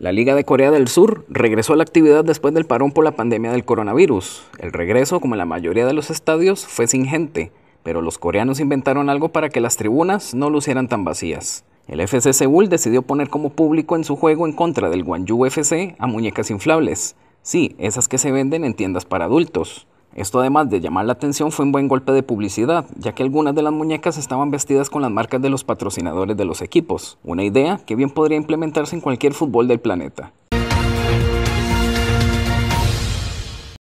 La Liga de Corea del Sur regresó a la actividad después del parón por la pandemia del coronavirus. El regreso, como en la mayoría de los estadios, fue sin gente, pero los coreanos inventaron algo para que las tribunas no lucieran tan vacías. El FC Seúl decidió poner como público en su juego en contra del Gwangju FC a muñecas inflables. Sí, esas que se venden en tiendas para adultos. Esto además de llamar la atención fue un buen golpe de publicidad, ya que algunas de las muñecas estaban vestidas con las marcas de los patrocinadores de los equipos, una idea que bien podría implementarse en cualquier fútbol del planeta.